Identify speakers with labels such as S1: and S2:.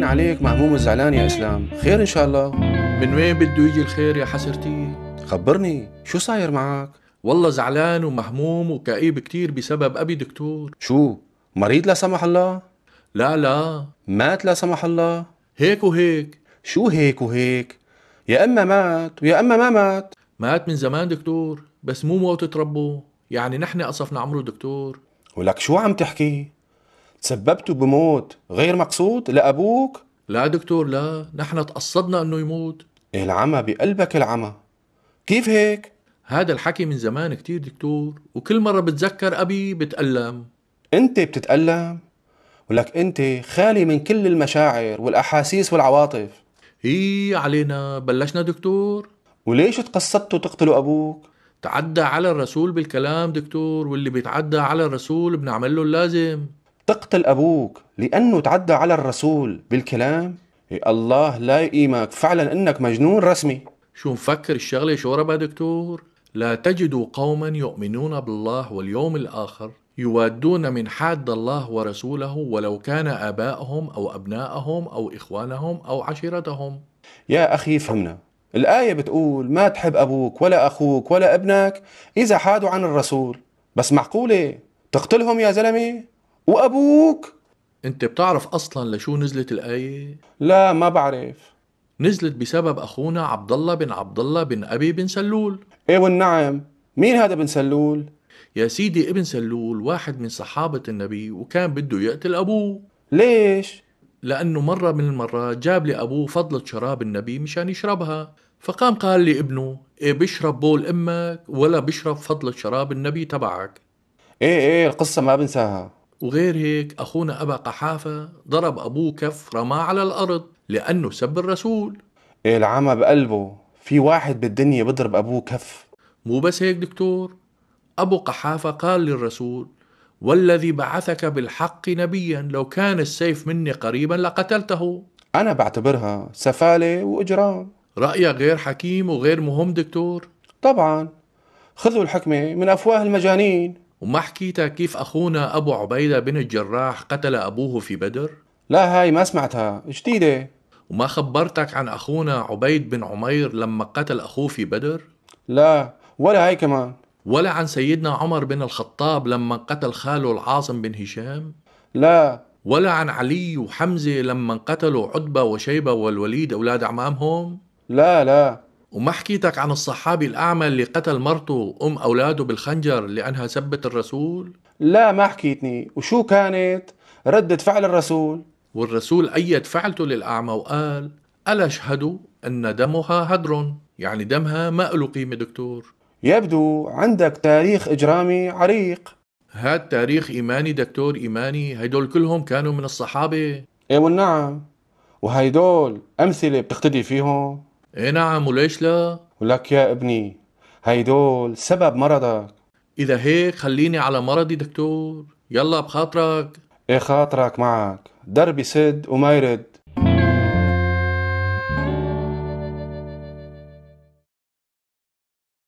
S1: باين عليك مهموم وزعلان يا اسلام خير ان شاء الله من وين بده يجي الخير يا حسرتي خبرني شو صاير معك والله زعلان ومهموم وكئيب كتير بسبب ابي دكتور شو مريض لا سمح الله لا لا مات لا سمح الله هيك وهيك شو هيك وهيك يا اما مات ويا اما ما مات مات من زمان دكتور بس مو موت تربو يعني نحن قصفنا عمره دكتور ولك شو عم تحكي تسببتوا بموت غير مقصود لأبوك؟ لا دكتور لا نحن تقصدنا أنه يموت العمى بقلبك العمى كيف هيك؟ هذا الحكي من زمان كتير دكتور وكل مرة بتذكر أبي بتألم أنت بتتألم ولك أنت خالي من كل المشاعر والأحاسيس والعواطف هي علينا بلشنا دكتور وليش تقصدتوا تقتلوا أبوك؟ تعدى على الرسول بالكلام دكتور واللي بيتعدى على الرسول بنعمل له اللازم تقتل أبوك لأنه تعدى على الرسول بالكلام يا الله لا يقيمك فعلا أنك مجنون رسمي شو مفكر الشغلة شو ربا دكتور لا تجد قوما يؤمنون بالله واليوم الآخر يوادون من حاد الله ورسوله ولو كان آباءهم أو أبناءهم أو إخوانهم أو عشيرتهم يا أخي فهمنا الآية بتقول ما تحب أبوك ولا أخوك ولا ابنك إذا حادوا عن الرسول بس معقولة تقتلهم يا زلمة وأبوك أنت بتعرف أصلا لشو نزلت الآية؟ لا ما بعرف نزلت بسبب أخونا عبد الله بن عبد الله بن أبي بن سلول إيه والنعم مين هذا بن سلول؟ يا سيدي ابن سلول واحد من صحابة النبي وكان بده يقتل أبوه ليش؟ لأنه مرة من المرات جاب لي أبوه فضلة شراب النبي مشان يشربها فقام قال لي ابنه إيه بشرب بول أمك ولا بشرب فضلة شراب النبي تبعك إيه إيه القصة ما بنساها وغير هيك أخونا أبا قحافة ضرب أبوه كف رماه على الأرض لأنه سب الرسول إيه العمى بقلبه في واحد بالدنيا بضرب أبوه كف مو بس هيك دكتور أبو قحافة قال للرسول والذي بعثك بالحق نبيا لو كان السيف مني قريبا لقتلته أنا بعتبرها سفالة وإجرام رأيك غير حكيم وغير مهم دكتور؟ طبعا خذوا الحكمة من أفواه المجانين وما حكيت كيف أخونا أبو عبيدة بن الجراح قتل أبوه في بدر؟ لا هاي ما سمعتها جديدة وما خبرتك عن أخونا عبيد بن عمير لما قتل أخوه في بدر؟ لا ولا هاي كمان ولا عن سيدنا عمر بن الخطاب لما قتل خاله العاصم بن هشام؟ لا ولا عن علي وحمزة لما قتلوا عتبة وشيبة والوليد أولاد أعمامهم؟ لا لا وما حكيتك عن الصحابي الأعمى اللي قتل مرته وأم أولاده بالخنجر لأنها سبت الرسول؟ لا ما حكيتني وشو كانت ردة فعل الرسول؟ والرسول أيد فعلته للأعمى وقال ألا شهدوا أن دمها هدر يعني دمها ما له قيمة دكتور يبدو عندك تاريخ إجرامي عريق هاد تاريخ إيماني دكتور إيماني هيدول كلهم كانوا من الصحابة ايه والنعم وهيدول أمثلة بتقتدي فيهم اي نعم وليش لا؟ ولك يا ابني هيدول سبب مرضك إذا هيك خليني على مرضي دكتور يلا بخاطرك ايه خاطرك معك دربي سد وما يرد